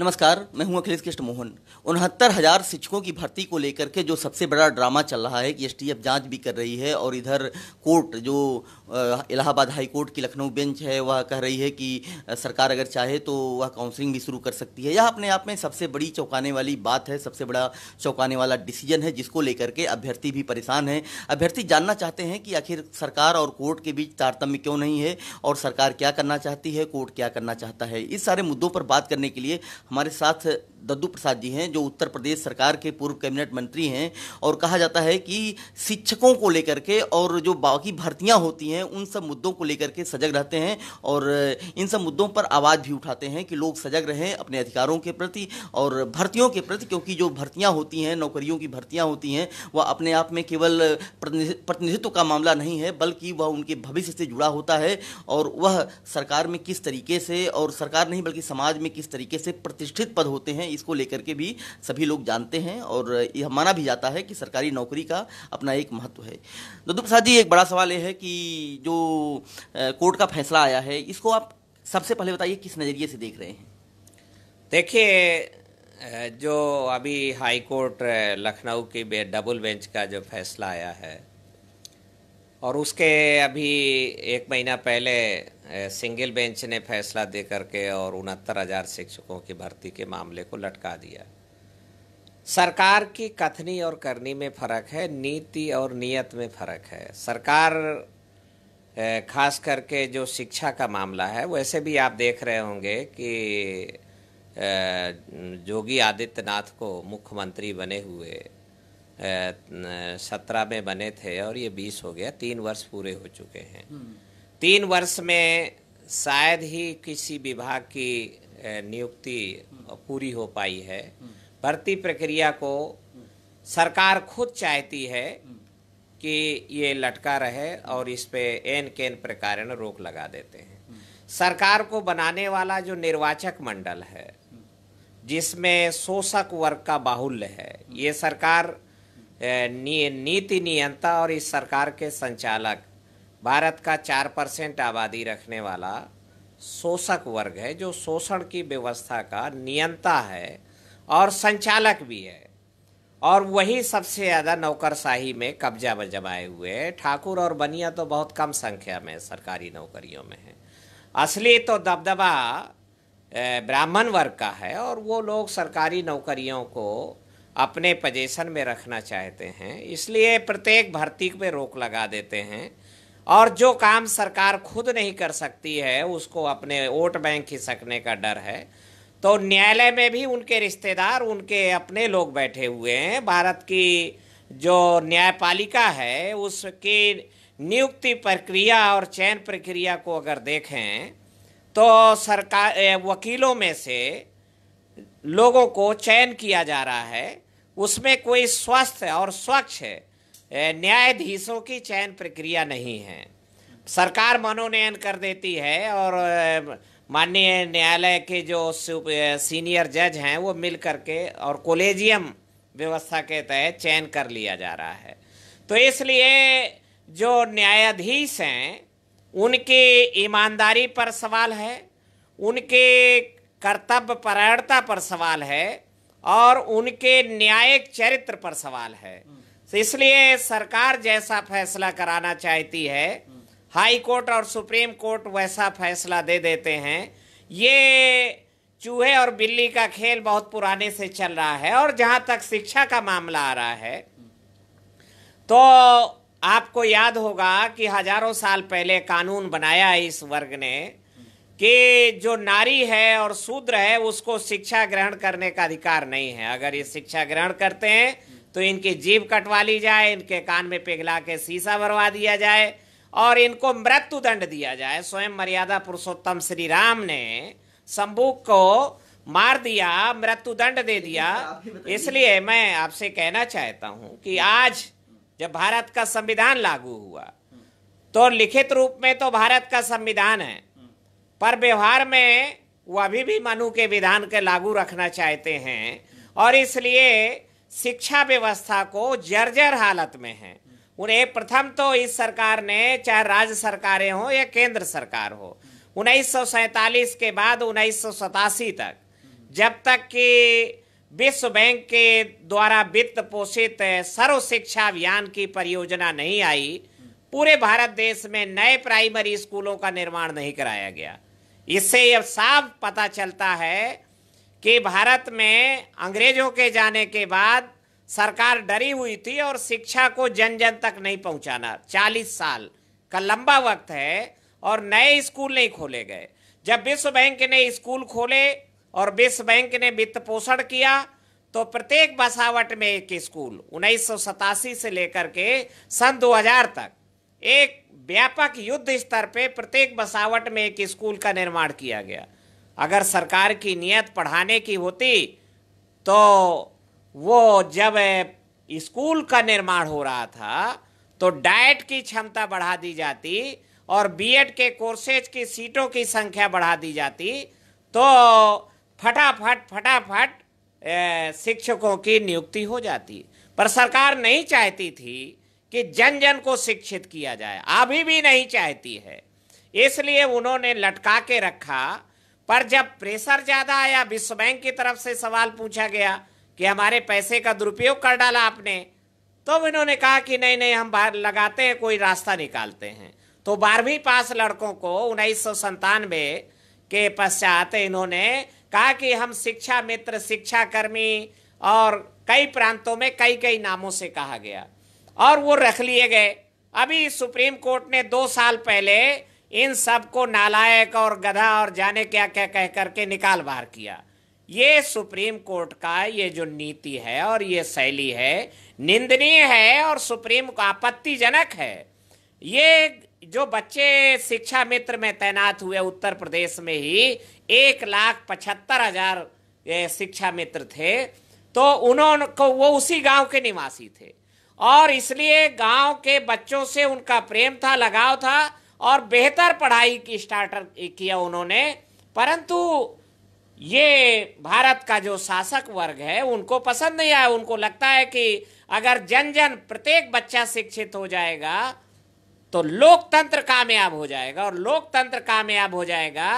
नमस्कार मैं हूं अखिलेश कृष्ण मोहन उनहत्तर हजार शिक्षकों की भर्ती को लेकर के जो सबसे बड़ा ड्रामा चल रहा है कि e एसटीएफ जांच भी कर रही है और इधर कोर्ट जो इलाहाबाद हाई कोर्ट की लखनऊ बेंच है वह कह रही है कि सरकार अगर चाहे तो वह काउंसलिंग भी शुरू कर सकती है यह अपने आप में सबसे बड़ी चौंकाने वाली बात है सबसे बड़ा चौंकाने वाला डिसीजन है जिसको लेकर के अभ्यर्थी भी परेशान है अभ्यर्थी जानना चाहते हैं कि आखिर सरकार और कोर्ट के बीच तारतम्य क्यों नहीं है और सरकार क्या करना चाहती है कोर्ट क्या करना चाहता है इस सारे मुद्दों पर बात करने के लिए हमारे साथ दद्दू प्रसाद जी हैं जो उत्तर प्रदेश सरकार के पूर्व कैबिनेट मंत्री हैं और कहा जाता है कि शिक्षकों को लेकर के और जो बाकी भर्तियां होती हैं उन सब मुद्दों को लेकर के सजग रहते हैं और इन सब मुद्दों पर आवाज़ भी उठाते हैं कि लोग सजग रहें अपने अधिकारों के प्रति और भर्तियों के प्रति क्योंकि जो भर्तियाँ होती हैं नौकरियों की भर्तियाँ होती हैं वह अपने आप में केवल प्रतिनिधित्व का मामला नहीं है बल्कि वह उनके भविष्य से जुड़ा होता है और वह सरकार में किस तरीके से और सरकार नहीं बल्कि समाज में किस तरीके से प्रति प्रतिष्ठित पद होते हैं इसको लेकर के भी सभी लोग जानते हैं और यह माना भी जाता है कि सरकारी नौकरी का अपना एक महत्व है दद्दू प्रसाद जी एक बड़ा सवाल यह है कि जो कोर्ट का फैसला आया है इसको आप सबसे पहले बताइए किस नज़रिए से देख रहे हैं देखिए जो अभी हाई कोर्ट लखनऊ की डबल बेंच का जो फैसला आया है और उसके अभी एक महीना पहले सिंगल बेंच ने फैसला दे करके और उनहत्तर हज़ार शिक्षकों की भर्ती के मामले को लटका दिया सरकार की कथनी और करनी में फ़र्क है नीति और नियत में फ़र्क है सरकार खास करके जो शिक्षा का मामला है वैसे भी आप देख रहे होंगे कि जोगी आदित्यनाथ को मुख्यमंत्री बने हुए सत्रह में बने थे और ये बीस हो गया तीन वर्ष पूरे हो चुके हैं हम्म। तीन वर्ष में शायद ही किसी विभाग की नियुक्ति हम्म। पूरी हो पाई है हम्म। भर्ती प्रक्रिया को सरकार खुद चाहती है कि ये लटका रहे और इस पे एन केन प्रकार रोक लगा देते हैं सरकार को बनाने वाला जो निर्वाचक मंडल है जिसमें शोषक वर्ग का बाहुल्य है ये सरकार नी, नीति नियंता और इस सरकार के संचालक भारत का चार परसेंट आबादी रखने वाला शोषक वर्ग है जो शोषण की व्यवस्था का नियंता है और संचालक भी है और वही सबसे ज़्यादा नौकरशाही में कब्जा जमाए हुए हैं ठाकुर और बनिया तो बहुत कम संख्या में सरकारी नौकरियों में है असली तो दबदबा ब्राह्मण वर्ग का है और वो लोग सरकारी नौकरियों को अपने पोजेशन में रखना चाहते हैं इसलिए प्रत्येक भर्ती पे रोक लगा देते हैं और जो काम सरकार खुद नहीं कर सकती है उसको अपने वोट बैंक खिसकने का डर है तो न्यायालय में भी उनके रिश्तेदार उनके अपने लोग बैठे हुए हैं भारत की जो न्यायपालिका है उसकी नियुक्ति प्रक्रिया और चयन प्रक्रिया को अगर देखें तो सरकार वकीलों में से लोगों को चयन किया जा रहा है उसमें कोई स्वस्थ और स्वच्छ न्यायाधीशों की चयन प्रक्रिया नहीं है सरकार मनोनयन कर देती है और माननीय न्यायालय के जो सीनियर जज हैं वो मिल करके और कोलेजियम व्यवस्था के तहत चयन कर लिया जा रहा है तो इसलिए जो न्यायाधीश हैं उनकी ईमानदारी पर सवाल है उनके कर्तव्य परायणता पर सवाल है और उनके न्यायिक चरित्र पर सवाल है तो इसलिए सरकार जैसा फैसला कराना चाहती है हाई कोर्ट और सुप्रीम कोर्ट वैसा फैसला दे देते हैं ये चूहे और बिल्ली का खेल बहुत पुराने से चल रहा है और जहां तक शिक्षा का मामला आ रहा है तो आपको याद होगा कि हजारों साल पहले कानून बनाया इस वर्ग ने कि जो नारी है और शूद्र है उसको शिक्षा ग्रहण करने का अधिकार नहीं है अगर ये शिक्षा ग्रहण करते हैं तो इनकी जीव कटवा ली जाए इनके कान में पिघला के शीशा भरवा दिया जाए और इनको मृत्यु दंड दिया जाए स्वयं मर्यादा पुरुषोत्तम श्री राम ने शंभुक को मार दिया मृत्यु दंड दे दिया इसलिए मैं आपसे कहना चाहता हूं कि आज जब भारत का संविधान लागू हुआ तो लिखित रूप में तो भारत का संविधान है पर व्यवहार में वो अभी भी मनु के विधान के लागू रखना चाहते हैं और इसलिए शिक्षा व्यवस्था को जर्जर हालत में है उन्हें प्रथम तो इस सरकार ने चाहे राज्य सरकारें हो या केंद्र सरकार हो उन्नीस के बाद उन्नीस तक जब तक कि विश्व बैंक के द्वारा वित्त पोषित सर्व शिक्षा अभियान की परियोजना नहीं आई पूरे भारत देश में नए प्राइमरी स्कूलों का निर्माण नहीं कराया गया इससे यह साफ पता चलता है कि भारत में अंग्रेजों के जाने के बाद सरकार डरी हुई थी और शिक्षा को जन जन तक नहीं पहुंचाना चालीस साल का लंबा वक्त है और नए स्कूल नहीं खोले गए जब विश्व बैंक ने स्कूल खोले और विश्व बैंक ने वित्त पोषण किया तो प्रत्येक बसावट में एक स्कूल उन्नीस से लेकर के सन 2000 तक एक व्यापक युद्ध स्तर पे प्रत्येक बसावट में एक स्कूल का निर्माण किया गया अगर सरकार की नियत पढ़ाने की होती तो वो जब स्कूल का निर्माण हो रहा था तो डाइट की क्षमता बढ़ा दी जाती और बीएड के कोर्सेज की सीटों की संख्या बढ़ा दी जाती तो फटाफट फटाफट शिक्षकों की नियुक्ति हो जाती पर सरकार नहीं चाहती थी कि जन जन को शिक्षित किया जाए अभी भी नहीं चाहती है इसलिए उन्होंने लटका के रखा पर जब प्रेशर ज़्यादा आया विश्व बैंक की तरफ से सवाल पूछा गया कि हमारे पैसे का दुरुपयोग कर डाला आपने तो इन्होंने कहा कि नहीं नहीं हम बाहर लगाते हैं कोई रास्ता निकालते हैं तो बारहवीं पास लड़कों को उन्नीस सौ संतानवे के पश्चात इन्होंने कहा कि हम शिक्षा मित्र शिक्षा कर्मी और कई प्रांतों में कई कई नामों से कहा गया और वो रख लिए गए अभी सुप्रीम कोर्ट ने दो साल पहले इन सब को नालायक और गधा और जाने क्या क्या कह करके निकाल बाहर किया ये सुप्रीम कोर्ट का ये जो नीति है और ये शैली है निंदनीय है और सुप्रीम को आपत्तिजनक है ये जो बच्चे शिक्षा मित्र में तैनात हुए उत्तर प्रदेश में ही एक लाख पचहत्तर हजार शिक्षा मित्र थे तो उन्होंने वो उसी गांव के निवासी थे और इसलिए गांव के बच्चों से उनका प्रेम था लगाव था और बेहतर पढ़ाई की स्टार्टर किया उन्होंने परंतु ये भारत का जो शासक वर्ग है उनको पसंद नहीं आया उनको लगता है कि अगर जन जन प्रत्येक बच्चा शिक्षित हो जाएगा तो लोकतंत्र कामयाब हो जाएगा और लोकतंत्र कामयाब हो जाएगा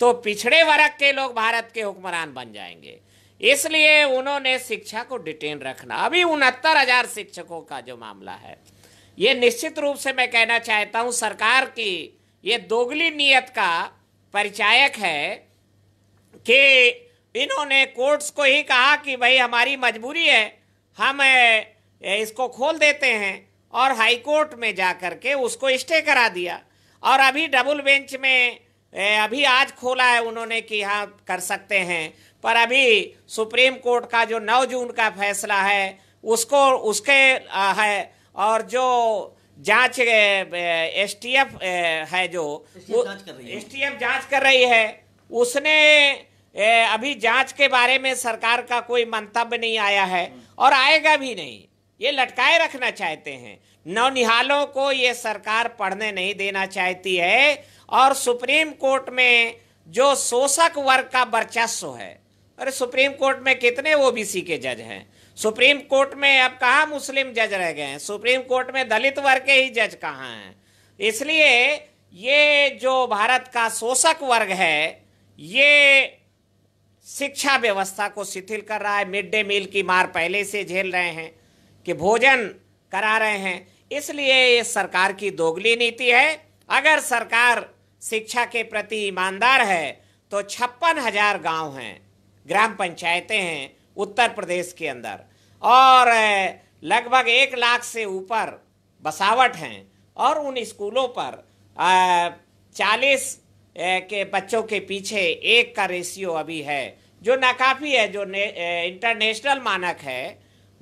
तो पिछड़े वर्ग के लोग भारत के हुक्मरान बन जाएंगे इसलिए उन्होंने शिक्षा को डिटेन रखना अभी उनहत्तर हजार शिक्षकों का जो मामला है ये निश्चित रूप से मैं कहना चाहता हूँ सरकार की ये दोगली नीयत का परिचायक है कि इन्होंने कोर्ट्स को ही कहा कि भाई हमारी मजबूरी है हम इसको खोल देते हैं और हाईकोर्ट में जा करके के उसको स्टे करा दिया और अभी डबल बेंच में अभी आज खोला है उन्होंने कि हाँ कर सकते हैं पर अभी सुप्रीम कोर्ट का जो 9 जून का फैसला है उसको उसके है और जो जांच एसटीएफ है जो एसटीएफ जांच कर रही है उसने अभी जांच के बारे में सरकार का कोई मंतव्य नहीं आया है हम्म। और आएगा भी नहीं ये लटकाए रखना चाहते हैं नौनिहालों को ये सरकार पढ़ने नहीं देना चाहती है और सुप्रीम कोर्ट में जो शोषक वर्ग का वर्चस्व है अरे सुप्रीम कोर्ट में कितने ओबीसी के जज हैं सुप्रीम कोर्ट में अब कहाँ मुस्लिम जज रह गए हैं सुप्रीम कोर्ट में दलित वर्ग के ही जज कहाँ हैं इसलिए ये जो भारत का शोषक वर्ग है ये शिक्षा व्यवस्था को शिथिल कर रहा है मिड डे मील की मार पहले से झेल रहे हैं कि भोजन करा रहे हैं इसलिए ये सरकार की दोगली नीति है अगर सरकार शिक्षा के प्रति ईमानदार है तो छप्पन हजार गाँव हैं ग्राम पंचायतें हैं उत्तर प्रदेश के अंदर और लगभग एक लाख से ऊपर बसावट हैं और उन स्कूलों पर चालीस के बच्चों के पीछे एक का रेशियो अभी है जो नाकाफ़ी है जो इंटरनेशनल मानक है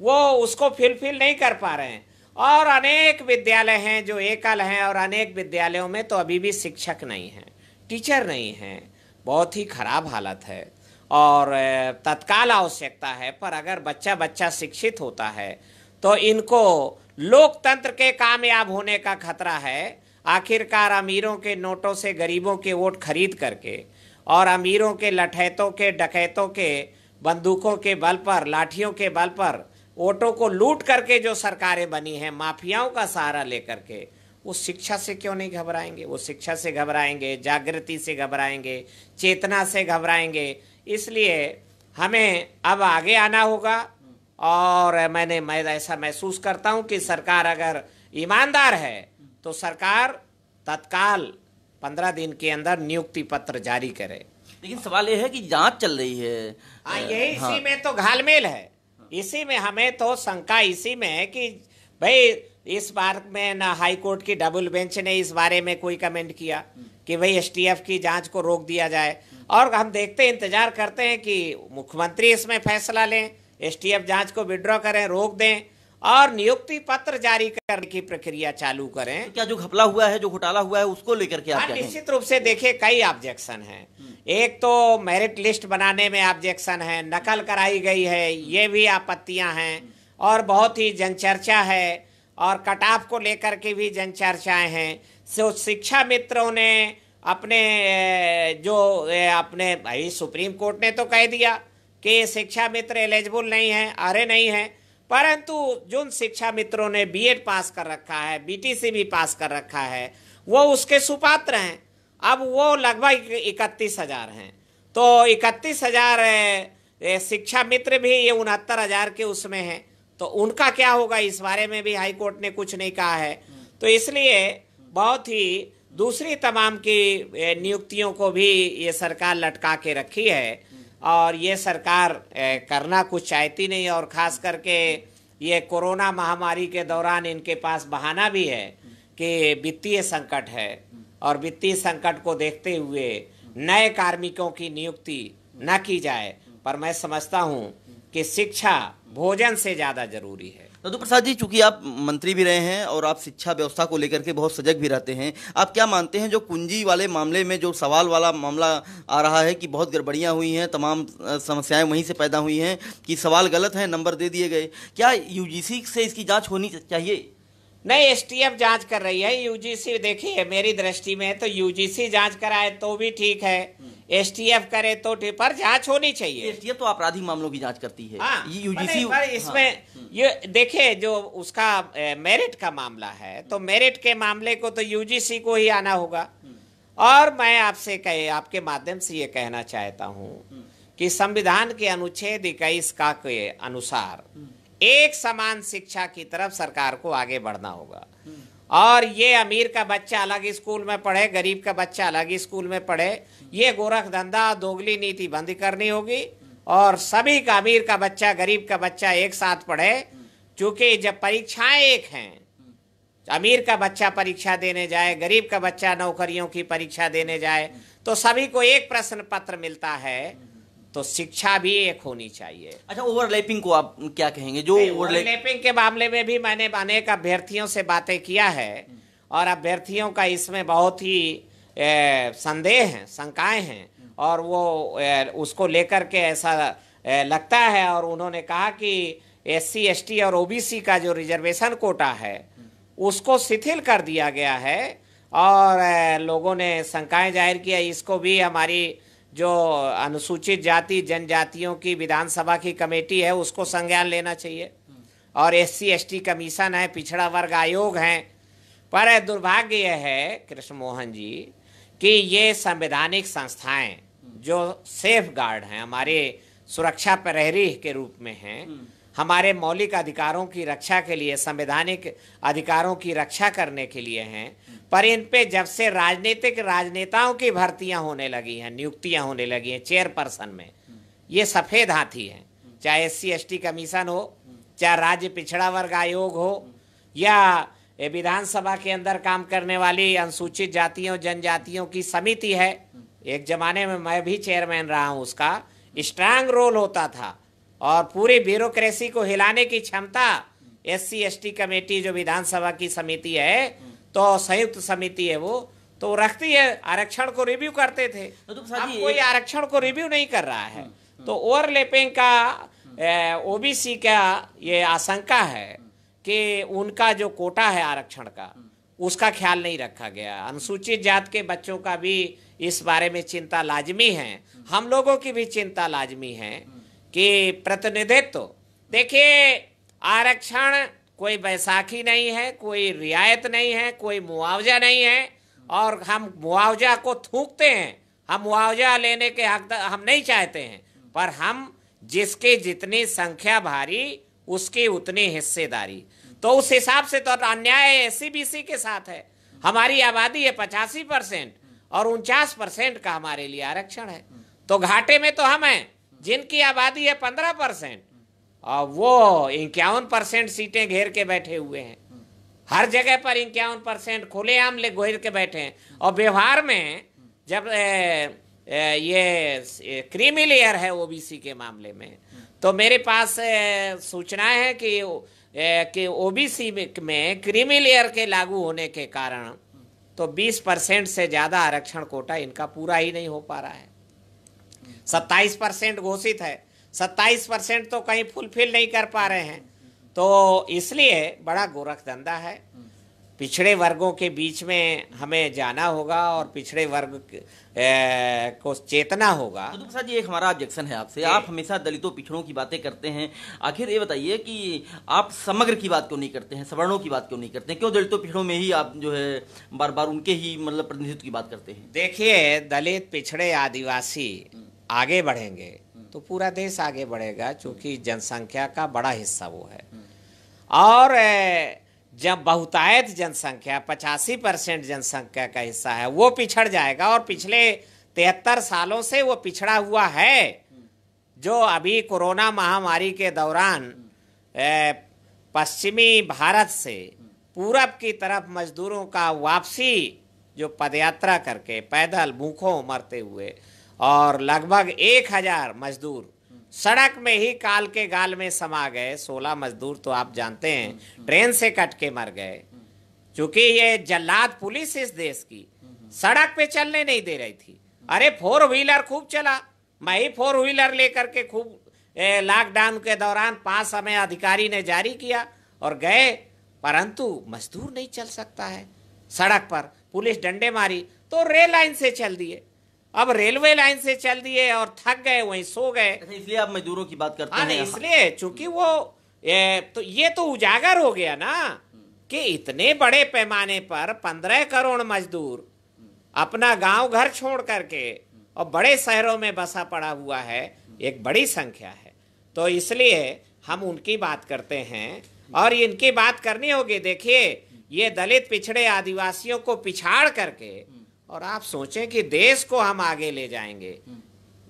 वो उसको फिलफिल नहीं कर पा रहे हैं और अनेक विद्यालय हैं जो एकल हैं और अनेक विद्यालयों में तो अभी भी शिक्षक नहीं हैं टीचर नहीं हैं बहुत ही खराब हालत है और तत्काल आवश्यकता है पर अगर बच्चा बच्चा शिक्षित होता है तो इनको लोकतंत्र के कामयाब होने का खतरा है आखिरकार अमीरों के नोटों से गरीबों के वोट खरीद करके और अमीरों के लठैतों के डकैतों के बंदूकों के बल पर लाठियों के बल पर वोटों को लूट करके जो सरकारें बनी हैं माफियाओं का सहारा लेकर के वो शिक्षा से क्यों नहीं घबराएंगे वो शिक्षा से घबराएंगे जागृति से घबराएंगे चेतना से घबराएंगे इसलिए हमें अब आगे आना होगा और मैंने मैं ऐसा महसूस करता हूँ कि सरकार अगर ईमानदार है तो सरकार तत्काल पंद्रह दिन के अंदर नियुक्ति पत्र जारी करे लेकिन सवाल यह है कि जांच चल रही है आ, हाँ, यही हाँ। इसी में तो घालमेल है इसी में हमें तो शंका इसी में है कि भाई इस बार में ना हाई कोर्ट की डबल बेंच ने इस बारे में कोई कमेंट किया कि भाई एसटीएफ की जांच को रोक दिया जाए और हम देखते इंतजार करते हैं कि मुख्यमंत्री इसमें फैसला लें एसटीएफ जांच को विड्रॉ करें रोक दें और नियुक्ति पत्र जारी करने की प्रक्रिया चालू करें तो क्या जो घपला हुआ है जो घोटाला हुआ है उसको लेकर के आप निश्चित रूप से देखे कई ऑब्जेक्शन है हम्म। एक तो मेरिट लिस्ट बनाने में ऑब्जेक्शन है नकल कराई गई है ये भी आपत्तियां हैं हम्म। और बहुत ही जनचर्चा है और कट ऑफ को लेकर के भी जनचर्चाएं हैं सो शिक्षा मित्रों ने अपने जो अपने भाई सुप्रीम कोर्ट ने तो कह दिया कि शिक्षा मित्र एलिजिबल नहीं है अरे नहीं है परंतु जिन शिक्षा मित्रों ने बीएड पास कर रखा है बीटीसी भी पास कर रखा है वो उसके सुपात्र हैं अब वो लगभग इकतीस हजार हैं तो इकतीस हजार शिक्षा मित्र भी ये उनहत्तर हजार के उसमें हैं तो उनका क्या होगा इस बारे में भी हाईकोर्ट ने कुछ नहीं कहा है तो इसलिए बहुत ही दूसरी तमाम की नियुक्तियों को भी ये सरकार लटका के रखी है और ये सरकार करना कुछ चाहती नहीं और ख़ास करके ये कोरोना महामारी के दौरान इनके पास बहाना भी है कि वित्तीय संकट है और वित्तीय संकट को देखते हुए नए कार्मिकों की नियुक्ति न की जाए पर मैं समझता हूँ कि शिक्षा भोजन से ज़्यादा जरूरी है ददू प्रसाद जी चूंकि आप मंत्री भी रहे हैं और आप शिक्षा व्यवस्था को लेकर के बहुत सजग भी रहते हैं आप क्या मानते हैं जो कुंजी वाले मामले में जो सवाल वाला मामला आ रहा है कि बहुत गड़बड़ियाँ हुई हैं तमाम समस्याएं वहीं से पैदा हुई हैं कि सवाल गलत हैं नंबर दे दिए गए क्या यूजीसी से इसकी जाँच होनी चाहिए नहीं एसटीएफ जांच कर रही है यूजीसी देखिए मेरी दृष्टि में तो यूजीसी जांच कराए तो भी ठीक है एसटीएफ हम्म। करे तो ठीक पर जांच होनी चाहिए एसटीएफ तो आपराधिक मामलों की जांच करती है हाँ, यूजीसी पर इसमें हाँ, ये देखिए जो उसका मेरिट का मामला है तो मेरिट के मामले को तो यूजीसी को ही आना होगा हम्म। और मैं आपसे कहे आपके माध्यम से ये कहना चाहता हूँ हम्म। कि संविधान के अनुच्छेद इक्कीस का के अनुसार एक समान शिक्षा की तरफ सरकार को आगे बढ़ना होगा और ये अमीर का बच्चा अलग स्कूल में पढ़े गरीब का बच्चा अलग स्कूल में पढ़े ये गोरख धंधा दोगली नीति बंद करनी होगी और सभी का अमीर का बच्चा गरीब का बच्चा एक साथ पढ़े क्योंकि जब परीक्षाएं एक हैं अमीर का बच्चा परीक्षा देने जाए गरीब का बच्चा नौकरियों की परीक्षा देने जाए तो सभी को एक प्रश्न पत्र मिलता है तो शिक्षा भी एक होनी चाहिए अच्छा ओवरलैपिंग को आप क्या कहेंगे जो ओवरलैपिंग के मामले में भी मैंने अनेक अभ्यर्थियों से बातें किया है और अभ्यर्थियों का इसमें बहुत ही संदेह है शंकाएं हैं और वो ए, उसको लेकर के ऐसा ए, लगता है और उन्होंने कहा कि एस सी और ओबीसी का जो रिजर्वेशन कोटा है उसको शिथिल कर दिया गया है और लोगों ने शंकाएं जाहिर किया इसको भी हमारी जो अनुसूचित जाति जनजातियों की विधानसभा की कमेटी है उसको संज्ञान लेना चाहिए और एस सी कमीशन है पिछड़ा वर्ग आयोग हैं पर दुर्भाग्य यह है कृष्ण मोहन जी कि ये संवैधानिक संस्थाएं जो सेफ गार्ड हैं हमारे सुरक्षा प्रहरी के रूप में हैं हमारे मौलिक अधिकारों की रक्षा के लिए संवैधानिक अधिकारों की रक्षा करने के लिए हैं पर इन पे जब से राजनीतिक राजनेताओं की भर्तियां होने लगी हैं नियुक्तियां होने लगी हैं चेयरपर्सन में ये सफ़ेद हाथी हैं चाहे एस सी कमीशन हो चाहे राज्य पिछड़ा वर्ग आयोग हो या विधानसभा के अंदर काम करने वाली अनुसूचित जातियों जनजातियों की समिति है एक जमाने में मैं भी चेयरमैन रहा हूँ उसका स्ट्रांग रोल होता था और पूरी ब्यूरोक्रेसी को हिलाने की क्षमता एस सी कमेटी जो विधानसभा की समिति है तो संयुक्त समिति है वो तो रखती है आरक्षण को रिव्यू करते थे तो तो अब कोई आरक्षण को रिव्यू नहीं कर रहा है हम्म, तो ओवरलेपिंग का ओबीसी का ये आशंका है कि उनका जो कोटा है आरक्षण का उसका ख्याल नहीं रखा गया अनुसूचित जात के बच्चों का भी इस बारे में चिंता लाजमी है हम लोगों की भी चिंता लाजमी है कि प्रतिनिधित्व देखिए आरक्षण कोई बैसाखी नहीं है कोई रियायत नहीं है कोई मुआवजा नहीं है और हम मुआवजा को थूकते हैं हम मुआवजा लेने के हक हम नहीं चाहते हैं पर हम जिसके जितनी संख्या भारी उसकी उतनी हिस्सेदारी तो उस हिसाब से तो अन्याय एस के साथ है हमारी आबादी है पचासी परसेंट और उनचास परसेंट का हमारे लिए आरक्षण है तो घाटे में तो हम हैं जिनकी आबादी है पंद्रह परसेंट और वो इक्यावन परसेंट सीटें घेर के बैठे हुए हैं हर जगह पर इक्यावन परसेंट खुलेआम ले घेर के बैठे हैं और व्यवहार में जब ए, ए, ये क्रीमी लेयर है ओबीसी के मामले में तो मेरे पास सूचना है कि कि ओबीसी में क्रीमी लेयर के लागू होने के कारण तो 20 परसेंट से ज़्यादा आरक्षण कोटा इनका पूरा ही नहीं हो पा रहा है सत्ताईस परसेंट घोषित है सत्ताईस परसेंट तो कहीं फुलफिल नहीं कर पा रहे हैं तो इसलिए बड़ा गोरख धंधा है पिछड़े वर्गों के बीच में हमें जाना होगा और पिछड़े वर्ग को चेतना होगा तो सर ये हमारा ऑब्जेक्शन है आपसे आप हमेशा दलितों पिछड़ों की बातें करते हैं आखिर ये बताइए कि आप समग्र की बात क्यों नहीं करते हैं सवर्णों की बात क्यों नहीं करते हैं क्यों दलितों पिछड़ों में ही आप जो है बार बार उनके ही मतलब प्रतिनिधित्व की बात करते हैं देखिए दलित पिछड़े आदिवासी हम्म। आगे बढ़ेंगे तो पूरा देश आगे बढ़ेगा क्योंकि जनसंख्या का बड़ा हिस्सा वो है और जब बहुतायत जनसंख्या पचासी परसेंट जनसंख्या का हिस्सा है वो पिछड़ जाएगा और पिछले तिहत्तर सालों से वो पिछड़ा हुआ है जो अभी कोरोना महामारी के दौरान पश्चिमी भारत से पूरब की तरफ मजदूरों का वापसी जो पदयात्रा करके पैदल भूखों मरते हुए और लगभग एक हजार मजदूर सड़क में ही काल के गाल में समा गए सोलह मजदूर तो आप जानते हैं ट्रेन से कट के मर गए क्योंकि ये जल्लाद पुलिस इस देश की सड़क पे चलने नहीं दे रही थी अरे फोर व्हीलर खूब चला मैं ही फोर व्हीलर लेकर के खूब लॉकडाउन के दौरान पांच समय अधिकारी ने जारी किया और गए परंतु मजदूर नहीं चल सकता है सड़क पर पुलिस डंडे मारी तो रेल लाइन से चल दिए अब रेलवे लाइन से चल दिए और थक गए वहीं सो गए अच्छा, इसलिए आप मजदूरों की बात करते हाँ, हैं इसलिए चूंकि वो ये तो ये तो उजागर हो गया ना कि इतने बड़े पैमाने पर पंद्रह करोड़ मजदूर अपना गांव घर छोड़ करके और बड़े शहरों में बसा पड़ा हुआ है एक बड़ी संख्या है तो इसलिए हम उनकी बात करते हैं और इनकी बात करनी होगी देखिए ये दलित पिछड़े आदिवासियों को पिछाड़ करके और आप सोचें कि देश को हम आगे ले जाएंगे हम्म।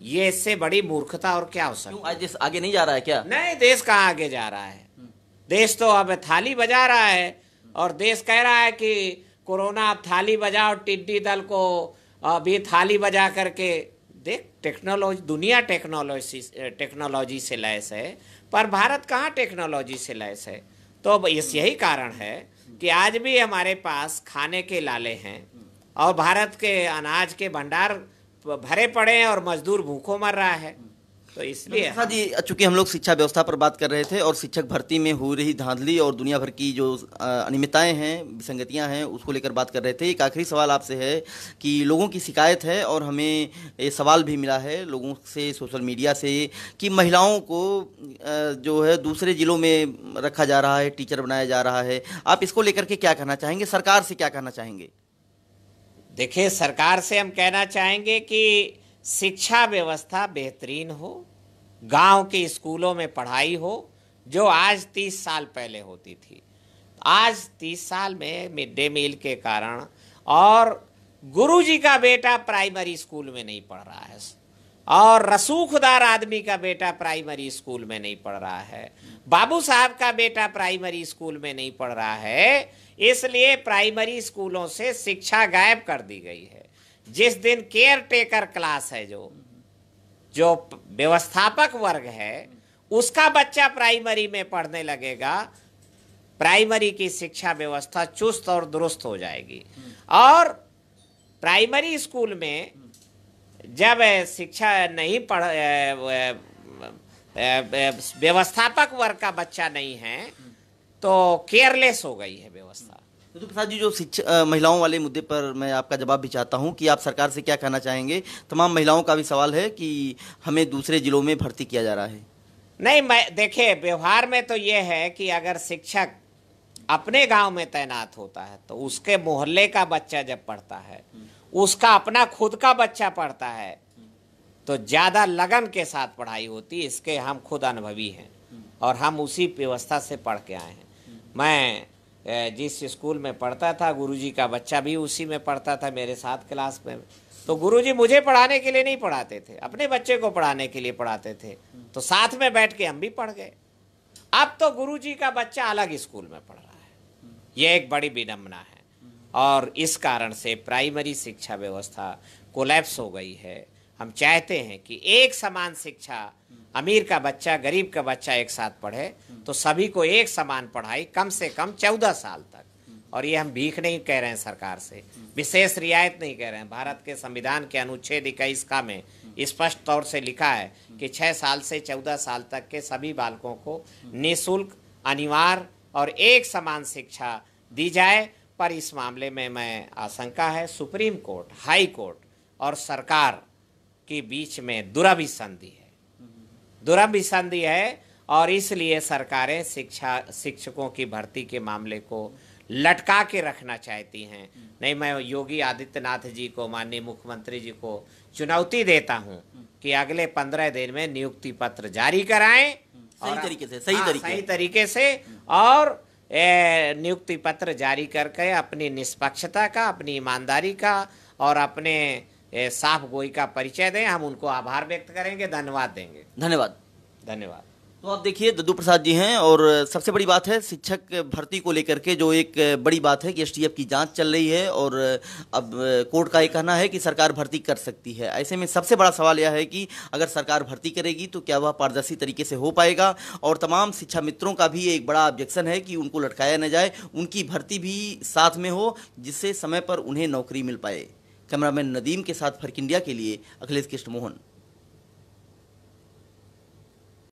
ये इससे बड़ी मूर्खता और क्या हो सकता है देश आगे नहीं जा रहा है क्या नहीं देश कहाँ आगे जा रहा है हम्म। देश तो अब थाली बजा रहा है और देश कह रहा है कि कोरोना अब थाली बजाओ टिड्डी दल को अभी थाली बजा करके देख टेक्नोलॉजी दुनिया टेक्नोलॉजी टेक्नोलॉजी से लैस है पर भारत कहाँ टेक्नोलॉजी से लैस है तो इस यही कारण है कि आज भी हमारे पास खाने के लाले हैं हम्म। और भारत के अनाज के भंडार भरे पड़े हैं और मजदूर भूखों मर रहा है तो इसलिए हाँ जी चूंकि हम लोग शिक्षा व्यवस्था पर बात कर रहे थे और शिक्षक भर्ती में हो रही धांधली और दुनिया भर की जो अनियमितताएं हैं विसंगतियां हैं उसको लेकर बात कर रहे थे एक आखिरी सवाल आपसे है कि लोगों की शिकायत है और हमें ये सवाल भी मिला है लोगों से सोशल मीडिया से कि महिलाओं को जो है दूसरे जिलों में रखा जा रहा है टीचर बनाया जा रहा है आप इसको लेकर के क्या कहना चाहेंगे सरकार से क्या कहना चाहेंगे देखिए सरकार से हम कहना चाहेंगे कि शिक्षा व्यवस्था बेहतरीन हो गांव के स्कूलों में पढ़ाई हो जो आज तीस साल पहले होती थी आज तीस साल में मिड डे मील के कारण और गुरुजी का बेटा प्राइमरी स्कूल में नहीं पढ़ रहा है और रसूखदार आदमी का बेटा प्राइमरी स्कूल में नहीं पढ़ रहा है बाबू साहब का बेटा प्राइमरी स्कूल में नहीं पढ़ रहा है इसलिए प्राइमरी स्कूलों से शिक्षा गायब कर दी गई है जिस दिन केयर टेकर क्लास है जो जो व्यवस्थापक वर्ग है उसका बच्चा प्राइमरी में पढ़ने लगेगा प्राइमरी की शिक्षा व्यवस्था चुस्त और दुरुस्त हो जाएगी और प्राइमरी स्कूल में जब शिक्षा नहीं पढ़ व्यवस्थापक वर्ग का बच्चा नहीं है तो केयरलेस हो गई है व्यवस्था तो प्रसाद जी जो शिक्षा महिलाओं वाले मुद्दे पर मैं आपका जवाब भी चाहता हूं कि आप सरकार से क्या कहना चाहेंगे तमाम महिलाओं का भी सवाल है कि हमें दूसरे जिलों में भर्ती किया जा रहा है नहीं मैं देखिए व्यवहार में तो ये है कि अगर शिक्षक अपने गांव में तैनात होता है तो उसके मोहल्ले का बच्चा जब पढ़ता है उसका अपना खुद का बच्चा पढ़ता है तो ज़्यादा लगन के साथ पढ़ाई होती है इसके हम खुद अनुभवी हैं और हम उसी व्यवस्था से पढ़ के आए हैं मैं जिस स्कूल में पढ़ता था गुरुजी का बच्चा भी उसी में पढ़ता था मेरे साथ क्लास में तो गुरुजी मुझे पढ़ाने के लिए नहीं पढ़ाते थे अपने बच्चे को पढ़ाने के लिए पढ़ाते थे तो साथ में बैठ के हम भी पढ़ गए अब तो गुरुजी का बच्चा अलग स्कूल में पढ़ रहा है यह एक बड़ी विडम्बना है और इस कारण से प्राइमरी शिक्षा व्यवस्था कोलैप्स हो गई है हम चाहते हैं कि एक समान शिक्षा अमीर का बच्चा गरीब का बच्चा एक साथ पढ़े तो सभी को एक समान पढ़ाई कम से कम चौदह साल तक और ये हम भीख नहीं कह रहे हैं सरकार से विशेष रियायत नहीं कह रहे हैं भारत के संविधान के अनुच्छेद इक्कीस का में स्पष्ट तौर से लिखा है कि छः साल से चौदह साल तक के सभी बालकों को निःशुल्क अनिवार्य और एक समान शिक्षा दी जाए पर इस मामले में मैं आशंका है सुप्रीम कोर्ट हाई कोर्ट और सरकार के बीच में दुराभिसंधि है दुराभिसंधि है और इसलिए सरकारें शिक्षा शिक्षकों की भर्ती के मामले को लटका के रखना चाहती हैं नहीं मैं योगी आदित्यनाथ जी को माननीय मुख्यमंत्री जी को चुनौती देता हूं कि अगले पंद्रह दिन में नियुक्ति पत्र जारी कराएं सही तरीके से सही हाँ, तरीके सही तरीके से और नियुक्ति पत्र जारी करके अपनी निष्पक्षता का अपनी ईमानदारी का और अपने साफ गोई का परिचय दें हम उनको आभार व्यक्त करेंगे धन्यवाद देंगे धन्यवाद धन्यवाद तो आप देखिए दद्दू प्रसाद जी हैं और सबसे बड़ी बात है शिक्षक भर्ती को लेकर के जो एक बड़ी बात है कि एसटीएफ की जांच चल रही है और अब कोर्ट का ये कहना है कि सरकार भर्ती कर सकती है ऐसे में सबसे बड़ा सवाल यह है कि अगर सरकार भर्ती करेगी तो क्या वह पारदर्शी तरीके से हो पाएगा और तमाम शिक्षा मित्रों का भी एक बड़ा ऑब्जेक्शन है कि उनको लटकाया न जाए उनकी भर्ती भी साथ में हो जिससे समय पर उन्हें नौकरी मिल पाए कैमरामैन नदीम के साथ फर्क इंडिया के लिए अखिलेश कृष्ण मोहन